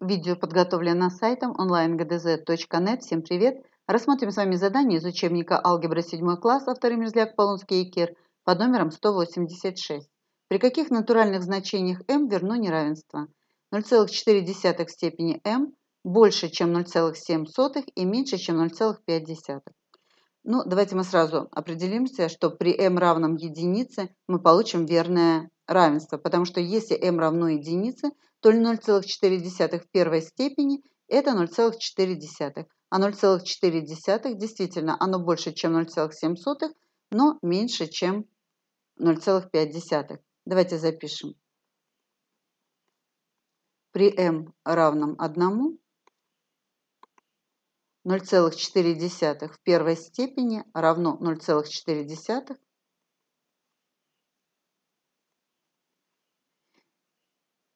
Видео подготовлено сайтом onlinegdz.net. Всем привет! Рассмотрим с вами задание из учебника алгебра 7 класс, авторы мерзляк Полонский и Кир, под номером 186. При каких натуральных значениях m верно неравенство? 0,4 степени m больше, чем 0,7 и меньше, чем 0,5. Ну, давайте мы сразу определимся, что при m равном единице мы получим верное равенство, потому что если m равно единице, то ли 0,4 в первой степени – это 0,4. А 0,4 действительно, оно больше, чем 0,7, но меньше, чем 0,5. Давайте запишем. При m равном 1 0,4 в первой степени равно 0,4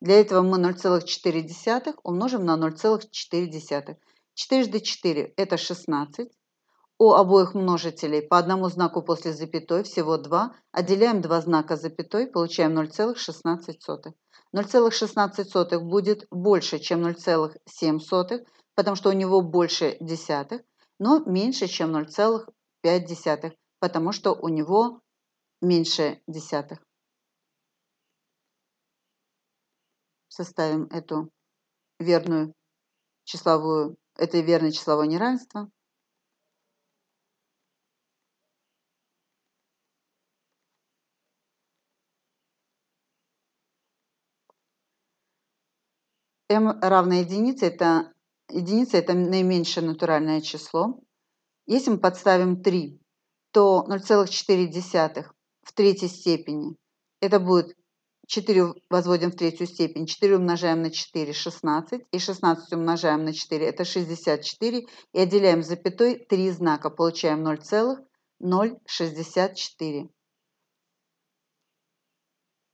Для этого мы 0,4 умножим на 0,4. 4жды 4 – это 16. У обоих множителей по одному знаку после запятой всего 2. Отделяем два знака запятой, получаем 0,16. 0,16 будет больше, чем 0,7, потому что у него больше десятых, но меньше, чем 0,5, потому что у него меньше десятых. составим эту верную числовую, это верное числовое неравенство. m равное единице, это единица – это наименьшее натуральное число. Если мы подставим 3, то 0,4 в третьей степени. Это будет 4 возводим в третью степень, 4 умножаем на 4, 16, и 16 умножаем на 4, это 64, и отделяем запятой 3 знака, получаем 0,064.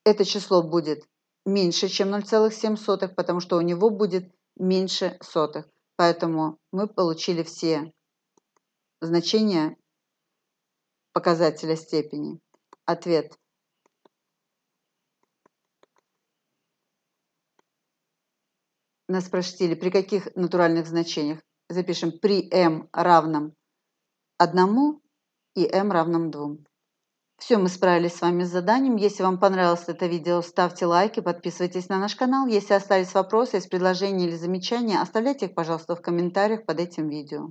Это число будет меньше, чем 0,7, потому что у него будет меньше сотых. Поэтому мы получили все значения показателя степени. Ответ – нас спросили при каких натуральных значениях. Запишем при m равном 1 и m равном 2. Все, мы справились с вами с заданием. Если вам понравилось это видео, ставьте лайки, подписывайтесь на наш канал. Если остались вопросы, есть предложения или замечания, оставляйте их, пожалуйста, в комментариях под этим видео.